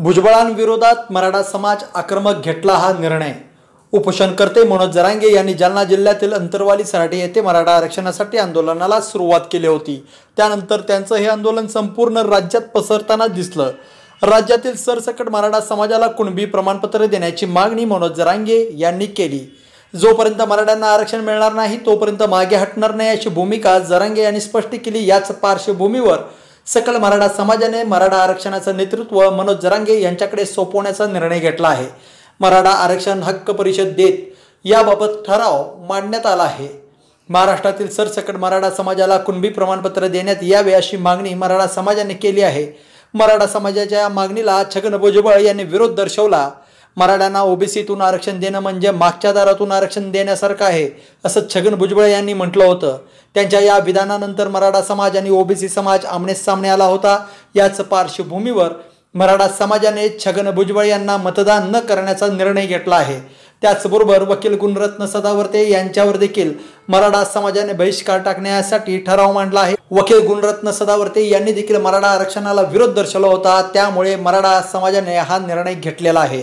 भुजबळांविरोधात मराठा समाज आक्रमक घेतला हा निर्णय उपोषणकर्ते मनोज जरांगे यांनी जालना जिल्ह्यातील अंतरवाली सराठी येथे मराठा आरक्षणासाठी आंदोलनाला सुरुवात केली होती त्यानंतर त्यांचं हे आंदोलन संपूर्ण राज्यात पसरताना दिसलं राज्यातील सरसकट मराठा समाजाला कुणबी प्रमाणपत्र देण्याची मागणी मनोज जरांगे यांनी केली जोपर्यंत मराठ्यांना आरक्षण मिळणार नाही तोपर्यंत मागे हटणार नाही अशी भूमिका जरांगे यांनी स्पष्ट केली याच पार्श्वभूमीवर सकल मराठा समाजाने मराठा आरक्षणाचं नेतृत्व मनोज जरांगे यांच्याकडे सोपवण्याचा निर्णय घेतला आहे मराठा आरक्षण हक्क परिषद देत याबाबत ठराव मांडण्यात आला आहे महाराष्ट्रातील सरसकट मराठा समाजाला कुणबी प्रमाणपत्र देण्यात यावे अशी मागणी मराठा समाजाने केली आहे मराठा समाजाच्या मागणीला छगन भुजबळ यांनी विरोध दर्शवला मराठ्यांना ओबीसीतून आरक्षण देणं म्हणजे मागच्या दारातून आरक्षण देण्यासारखं आहे असं छगन भुजबळ यांनी म्हटलं होतं त्यांच्या या विधानानंतर मराठा समाज आणि ओबीसी समाज आमने सामने आला होता याच पार्श्वभूमीवर मराठा समाजाने छगन भुजबळ यांना मतदान न करण्याचा निर्णय घेतला आहे त्याचबरोबर वकील गुणरत्न सदावर्ते यांच्यावर देखील मराठा समाजाने बहिष्कार टाकण्यासाठी ठराव मांडला आहे वकील गुणरत्न सदावर्ते यांनी देखील मराठा आरक्षणाला विरोध दर्शवला होता त्यामुळे मराठा समाजाने हा निर्णय घेतलेला आहे